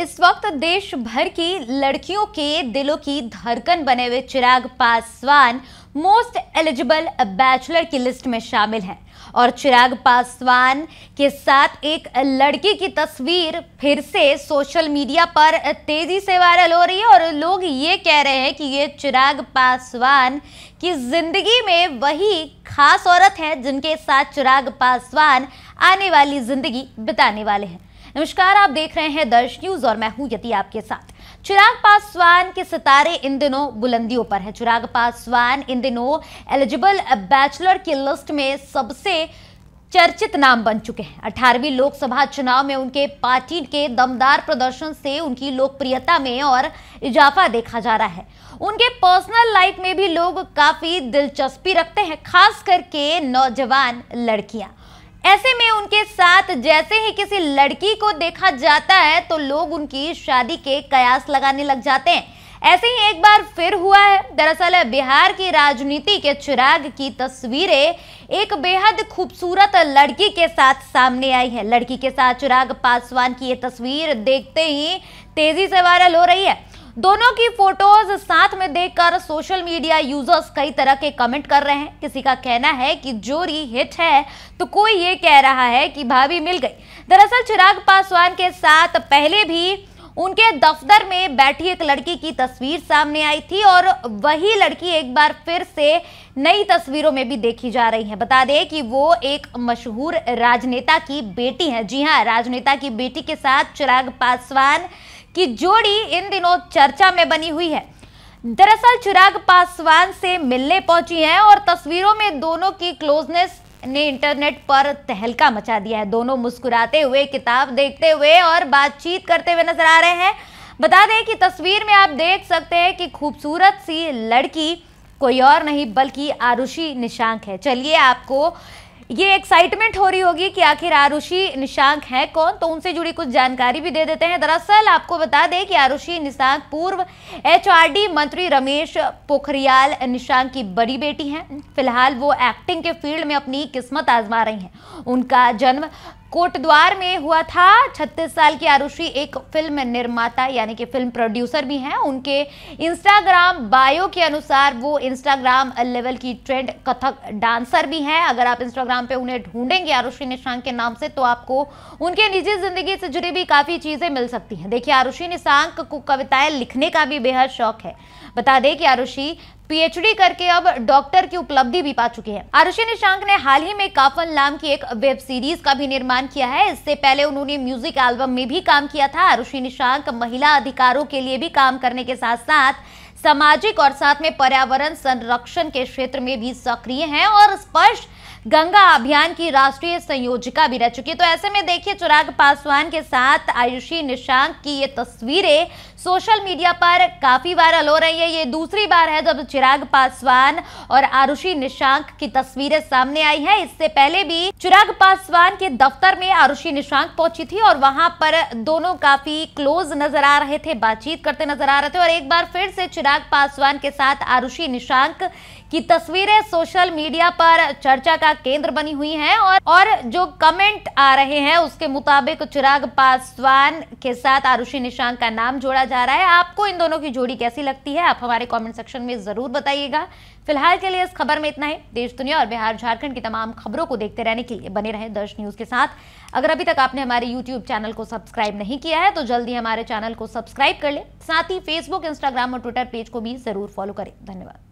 इस वक्त देश भर की लड़कियों के दिलों की धड़कन बने हुए Chirag Paswan most eligible bachelor की लिस्ट में शामिल हैं और चिराग पासवान के साथ एक लड़की की तस्वीर फिर से सोशल मीडिया पर तेजी से वायरल हो रही है और लोग ये कह रहे हैं कि ये चिराग पासवान की जिंदगी में वही खास औरत है जिनके साथ चिराग पासवान आने वाली जिंदगी बिताने वाले हैं नमस्कार आप देख रहे हैं दर्श न्यूज और मैं हूं यति आपके साथ चिराग पासवान के सितारे इन दिनों बुलंदियों पर हैं चिराग पासवान इन दिनों एलिजिबल बैचलर की लिस्ट में सबसे चर्चित नाम बन चुके हैं अठारहवीं लोकसभा चुनाव में उनके पार्टी के दमदार प्रदर्शन से उनकी लोकप्रियता में और इजाफा देखा जा रहा है उनके पर्सनल लाइफ में भी लोग काफ़ी दिलचस्पी रखते हैं खास करके नौजवान लड़कियां ऐसे में उनके साथ जैसे ही किसी लड़की को देखा जाता है तो लोग उनकी शादी के कयास लगाने लग जाते हैं ऐसे ही एक बार फिर हुआ है दरअसल बिहार की राजनीति के चिराग की तस्वीरें एक बेहद खूबसूरत लड़की के साथ सामने आई है लड़की के साथ चिराग पासवान की ये तस्वीर देखते ही तेजी से वायरल हो रही है दोनों की फोटोज साथ में देखकर सोशल मीडिया यूजर्स कई तरह के कमेंट कर रहे हैं किसी का कहना है कि जोरी हिट है तो कोई ये कह रहा है कि भाभी मिल गई दरअसल चिराग पासवान के साथ पहले भी उनके दफ्तर में बैठी एक लड़की की तस्वीर सामने आई थी और वही लड़की एक बार फिर से नई तस्वीरों में भी देखी जा रही है बता दें कि वो एक मशहूर राजनेता की बेटी है जी हाँ राजनेता की बेटी के साथ चिराग पासवान की जोड़ी इन दिनों चर्चा में बनी हुई है दरअसल चिराग पासवान से मिलने पहुंची हैं और तस्वीरों में दोनों की क्लोजनेस ने इंटरनेट पर तहलका मचा दिया है दोनों मुस्कुराते हुए किताब देखते हुए और बातचीत करते हुए नजर आ रहे हैं बता दें कि तस्वीर में आप देख सकते हैं कि खूबसूरत सी लड़की कोई और नहीं बल्कि आरुषि निशांक है चलिए आपको ये एक्साइटमेंट हो रही होगी कि आखिर आरुषि निशांक है कौन तो उनसे जुड़ी कुछ जानकारी भी दे देते हैं दरअसल आपको बता दें कि आरुषि निशांक पूर्व एचआरडी मंत्री रमेश पोखरियाल निशांक की बड़ी बेटी हैं फिलहाल वो एक्टिंग के फील्ड में अपनी किस्मत आजमा रही हैं उनका जन्म कोटद्वार में हुआ था 36 साल की आरुषि एक फिल्म निर्माता यानी कि फिल्म प्रोड्यूसर भी हैं उनके इंस्टाग्राम बायो के अनुसार वो इंस्टाग्राम लेवल की ट्रेंड कथक डांसर भी हैं अगर आप इंस्टाग्राम पे उन्हें ढूंढेंगे आरुषि निशांक के नाम से तो आपको उनके निजी जिंदगी से जुड़ी भी काफ़ी चीज़ें मिल सकती हैं देखिए आरुषि निशांक को कविताएं लिखने का भी बेहद शौक है बता दें कि आरुषि पीएचडी करके अब डॉक्टर की उपलब्धि भी पा चुके हैं आरुषि निशांक ने हाल ही में काफन नाम की एक वेब सीरीज का भी निर्माण किया है इससे पहले उन्होंने म्यूजिक एल्बम में भी काम किया था आरुषि निशांक महिला अधिकारों के लिए भी काम करने के साथ साथ सामाजिक और साथ में पर्यावरण संरक्षण के क्षेत्र में भी सक्रिय हैं और स्पर्श गंगा अभियान की राष्ट्रीय संयोजिका भी रह चुकी है तो ऐसे में देखिए चिराग पासवान के साथ आयुषी निशांक की ये तस्वीरें सोशल मीडिया पर काफ़ी वायरल हो रही है ये दूसरी बार है जब चिराग पासवान और आरुषि निशांक की तस्वीरें सामने आई है इससे पहले भी चिराग पासवान के दफ्तर में आरुषि निशांक पहुंची थी और वहां पर दोनों काफ़ी क्लोज नजर आ रहे थे बातचीत करते नजर आ रहे थे और एक बार फिर से चिराग चिराग पासवान के साथ आरुषि निशांक की तस्वीरें सोशल मीडिया पर चर्चा का केंद्र बनी हुई हैं और और जो कमेंट आ रहे हैं उसके मुताबिक चिराग पासवान के साथ आरुषि निशांक का नाम जोड़ा जा रहा है आपको इन दोनों की जोड़ी कैसी लगती है आप हमारे कमेंट सेक्शन में ज़रूर बताइएगा फिलहाल के लिए इस खबर में इतना ही देश दुनिया और बिहार झारखंड की तमाम खबरों को देखते रहने के लिए बने रहे दर्श न्यूज़ के साथ अगर अभी तक आपने हमारे यूट्यूब चैनल को सब्सक्राइब नहीं किया है तो जल्दी हमारे चैनल को सब्सक्राइब कर लें साथ ही फेसबुक इंस्टाग्राम और ट्विटर पेज को भी ज़रूर फॉलो करें धन्यवाद